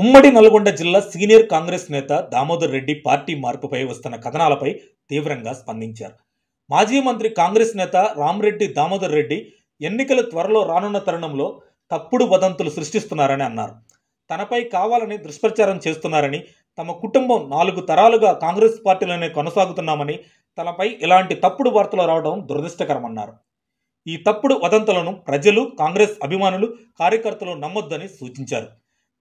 ఉమ్మడి నల్గొండ జిల్లా సీనియర్ కాంగ్రెస్ నేత దామోదర్ రెడ్డి పార్టీ మార్పుపై వస్తున్న కథనాలపై తీవ్రంగా స్పందించారు మాజీ మంత్రి కాంగ్రెస్ నేత రామ్రెడ్డి దామోదర్ రెడ్డి ఎన్నికలు త్వరలో రానున్న తరుణంలో తప్పుడు వదంతులు సృష్టిస్తున్నారని అన్నారు తనపై కావాలని దుష్ప్రచారం చేస్తున్నారని తమ కుటుంబం నాలుగు తరాలుగా కాంగ్రెస్ పార్టీలోనే కొనసాగుతున్నామని తనపై ఇలాంటి తప్పుడు వార్తలు రావడం దురదృష్టకరమన్నారు ఈ తప్పుడు వదంతులను ప్రజలు కాంగ్రెస్ అభిమానులు కార్యకర్తలు నమ్మొద్దని సూచించారు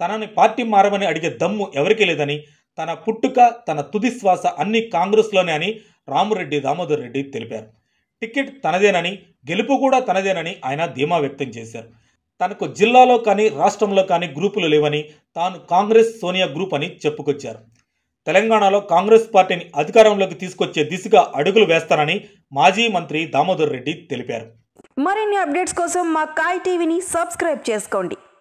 తనని పార్టీ మారమని అడిగే దమ్ము ఎవరికీ లేదని తన పుట్టుక తన తుది శ్వాస అన్ని కాంగ్రెస్లోనే అని రామురెడ్డి దామోదర్ రెడ్డి తెలిపారు టికెట్ తనదేనని గెలుపు కూడా తనదేనని ఆయన ధీమా వ్యక్తం చేశారు తనకు జిల్లాలో కానీ రాష్ట్రంలో కానీ గ్రూపులు లేవని తాను కాంగ్రెస్ సోనియా గ్రూప్ అని చెప్పుకొచ్చారు తెలంగాణలో కాంగ్రెస్ పార్టీని అధికారంలోకి తీసుకొచ్చే దిశగా అడుగులు వేస్తానని మాజీ మంత్రి దామోదర్ రెడ్డి తెలిపారు మరిన్ని అప్డేట్స్ కోసం మా కాయ్ టీవీని సబ్స్క్రైబ్ చేసుకోండి